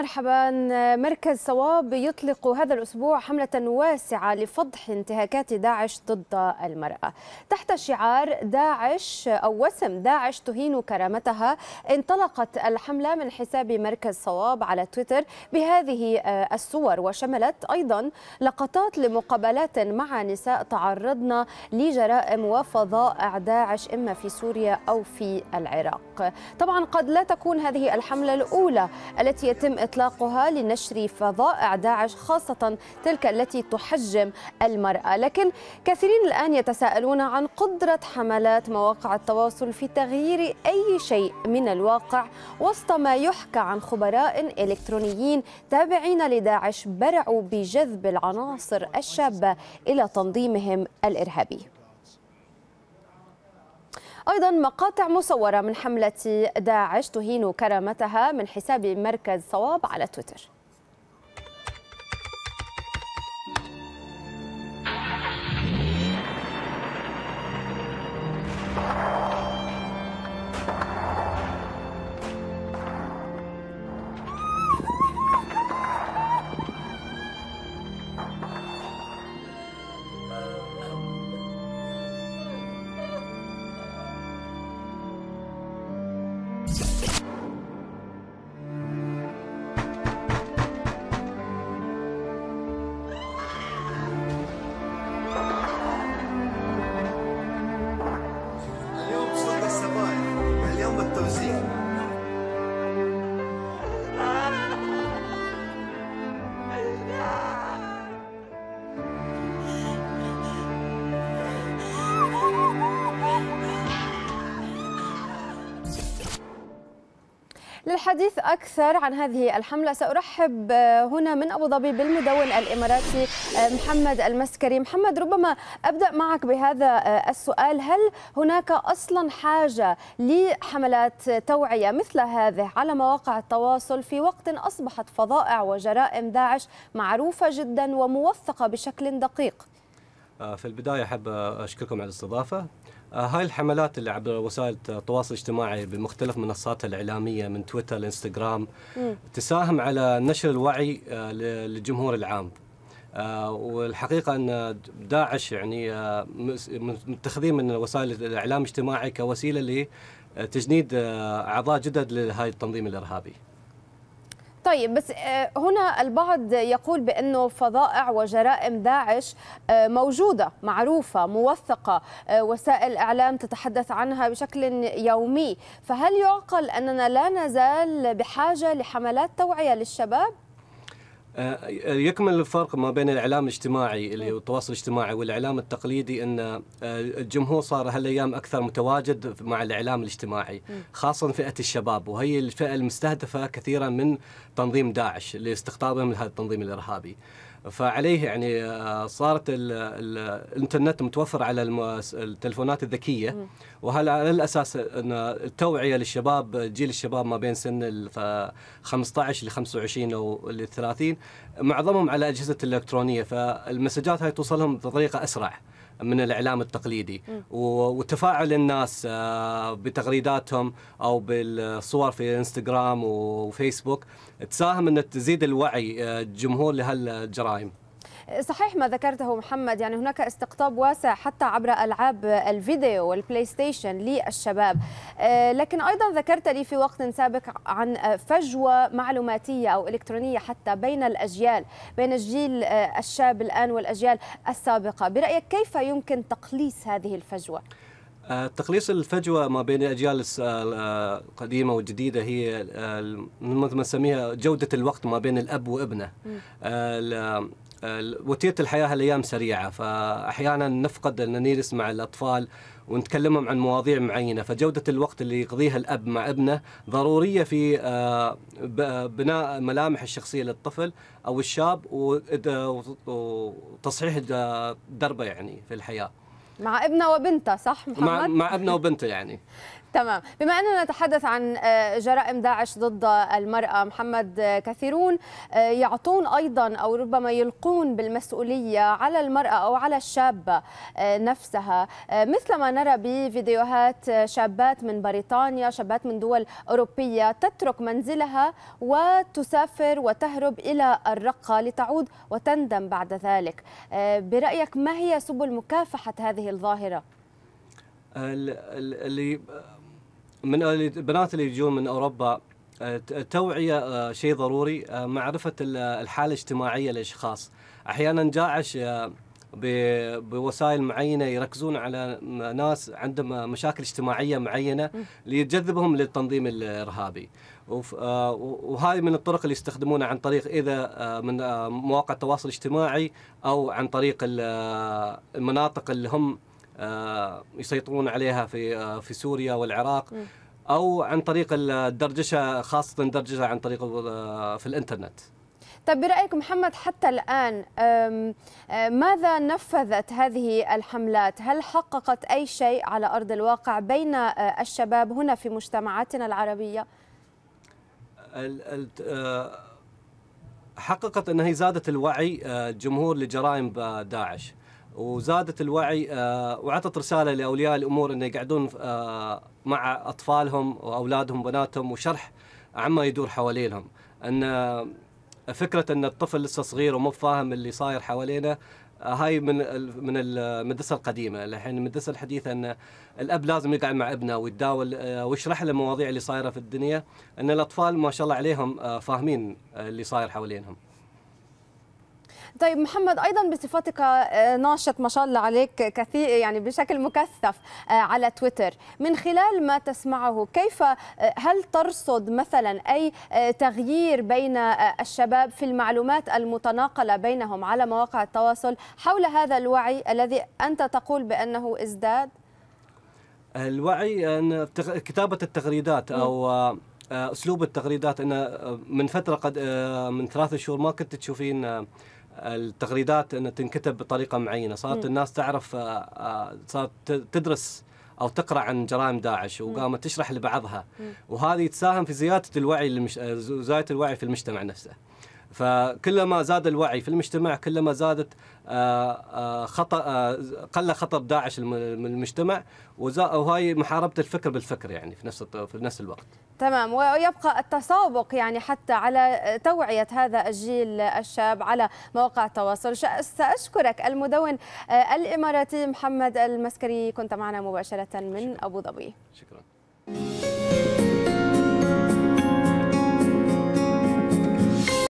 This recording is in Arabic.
مرحبا مركز صواب يطلق هذا الأسبوع حملة واسعة لفضح انتهاكات داعش ضد المرأة تحت شعار داعش أو وسم داعش تهين كرامتها انطلقت الحملة من حساب مركز صواب على تويتر بهذه آه، الصور وشملت أيضا لقطات لمقابلات مع نساء تعرضن لجرائم وفظائع داعش إما في سوريا أو في العراق طبعا قد لا تكون هذه الحملة الأولى التي يتم إطلاقها لنشر فظائع داعش خاصة تلك التي تحجم المرأة لكن كثيرين الآن يتساءلون عن قدرة حملات مواقع التواصل في تغيير أي شيء من الواقع وسط ما يحكى عن خبراء إلكترونيين تابعين لداعش برعوا بجذب العناصر الشابة إلى تنظيمهم الإرهابي أيضا مقاطع مصورة من حملة داعش تهين كرامتها من حساب مركز صواب على تويتر للحديث أكثر عن هذه الحملة سأرحب آه، هنا من أبو ظبي بالمدون الإماراتي آه، محمد المسكري محمد ربما أبدأ معك بهذا آه، السؤال هل هناك أصلا حاجة لحملات توعية مثل هذه على مواقع التواصل في وقت أصبحت فظائع وجرائم داعش معروفة جدا وموثقة بشكل دقيق آه، في البدايه احب اشكركم على الاستضافه. آه، هاي الحملات اللي عبر وسائل التواصل الاجتماعي بمختلف منصاتها الاعلاميه من تويتر لانستغرام تساهم على نشر الوعي آه، للجمهور العام. والحقيقه ان داعش يعني متخذين من وسائل الاعلام الاجتماعي كوسيله لتجنيد اعضاء جدد لهذا التنظيم الارهابي. طيب بس آه، هنا البعض يقول بأنه فظائع وجرائم داعش آه، موجودة معروفة موثقة آه، وسائل إعلام تتحدث عنها بشكل يومي فهل يعقل أننا لا نزال بحاجة لحملات توعية للشباب؟ آه، آه، يكمل الفرق ما بين الاعلام الاجتماعي اللي التواصل الاجتماعي والاعلام التقليدي ان آه، الجمهور صار هالايام اكثر متواجد مع الاعلام الاجتماعي خاصه فئه الشباب وهي الفئه المستهدفه كثيرا من تنظيم داعش لاستقطابهم لهذا التنظيم الارهابي. فعليه يعني آه، صارت الانترنت متوفر على التلفونات الذكيه وهل على الاساس ان التوعيه للشباب جيل الشباب ما بين سن ال 15 آه، ل 25 او ل 30 معظمهم على اجهزه الالكترونيه فالمسجات هاي توصلهم بطريقه اسرع من الاعلام التقليدي وتفاعل الناس آه، بتغريداتهم او بالصور في انستغرام وفيسبوك تساهم ان تزيد الوعي الجمهور آه، لهالجرائم صحيح ما ذكرته محمد يعني هناك استقطاب واسع حتى عبر ألعاب الفيديو والبلاي ستيشن للشباب آه، لكن أيضا ذكرت لي في وقت سابق عن فجوة معلوماتية أو إلكترونية حتى بين الأجيال بين الجيل آه، الشاب الآن والأجيال السابقة برأيك كيف يمكن تقليص هذه الفجوة؟ آه، تقليص الفجوة ما بين الأجيال القديمة والجديدة هي مثل ما نسميها جودة الوقت ما بين الأب وابنه وتيرة الحياة هالأيام سريعة فأحيانا نفقد أن نجلس مع الأطفال ونتكلمهم عن مواضيع معينة فجودة الوقت اللي يقضيها الأب مع ابنه ضرورية في آه، بناء ملامح الشخصية للطفل أو الشاب وتصحيح دربه يعني في الحياة مع ابنه وبنته صح محمد؟ مع, مع ابنه وبنته يعني تمام بما أننا نتحدث عن آه، جرائم داعش ضد المرأة محمد آه، كثيرون آه، يعطون أيضا أو ربما يلقون بالمسؤولية على المرأة أو على الشابة نفسها مثل ما نرى بفيديوهات شابات من بريطانيا شابات من دول أوروبية تترك منزلها وتسافر وتهرب إلى الرقة لتعود وتندم بعد ذلك برأيك ما هي سبل مكافحة هذه الظاهرة؟ اللي من البنات اللي يجون من اوروبا التوعيه آه، آه، شيء ضروري آه، معرفه الحاله الاجتماعيه للاشخاص احيانا جاعش بوسائل معينه يركزون على ناس عندهم مشاكل اجتماعيه معينه ليجذبهم للتنظيم الارهابي وهذه من الطرق اللي يستخدمونها عن طريق اذا من مواقع التواصل الاجتماعي او عن طريق المناطق اللي هم آه، يسيطرون عليها في آه، في سوريا والعراق او عن طريق الدردشه خاصه الدرجشه عن طريق آه، في الانترنت طيب برأيك محمد حتى الآن ماذا نفذت هذه الحملات؟ هل حققت أي شيء على أرض الواقع بين الشباب هنا في مجتمعاتنا العربية؟ حققت أنها زادت الوعي الجمهور لجرائم داعش وزادت الوعي آه، وعطت رساله لاولياء الامور أن يقعدون آه، مع اطفالهم واولادهم وبناتهم وشرح عما يدور حوالينهم ان آه، فكره ان الطفل لسه صغير ومو فاهم اللي صاير حوالينه هاي من من المدرسه القديمه الحين المدرسه الحديثه ان الاب لازم يقعد مع ابنه ويتداول ويشرح له المواضيع اللي صايره في الدنيا ان الاطفال ما شاء الله عليهم فاهمين اللي صاير حوالينهم طيب محمد ايضا بصفتك آه، ناشط ما شاء الله عليك كثير يعني بشكل مكثف آه، على تويتر من خلال ما تسمعه كيف آه، هل ترصد مثلا اي تغيير بين الشباب في المعلومات المتناقله بينهم على مواقع التواصل حول هذا الوعي الذي انت تقول بانه ازداد الوعي ان كتابه التغريدات او اسلوب التغريدات ان من فتره قد من ثلاث شهور ما كنت تشوفين التغريدات انها تنكتب بطريقه معينه صارت م. الناس تعرف آه، آه، صارت تدرس او تقرا عن جرائم داعش وقامت تشرح لبعضها وهذه تساهم في زياده الوعي آه، زياده الوعي في المجتمع نفسه فكلما زاد الوعي في المجتمع كلما زادت آه، آه، خطأ آه، قل خطر داعش المجتمع وهاي محاربة الفكر بالفكر يعني في نفس في نفس الوقت تمام ويبقى التسابق يعني حتى على توعية هذا الجيل الشاب على مواقع التواصل سأشكرك المدون الإماراتي محمد المسكري كنت معنا مباشرة من أبو ظبي شكرا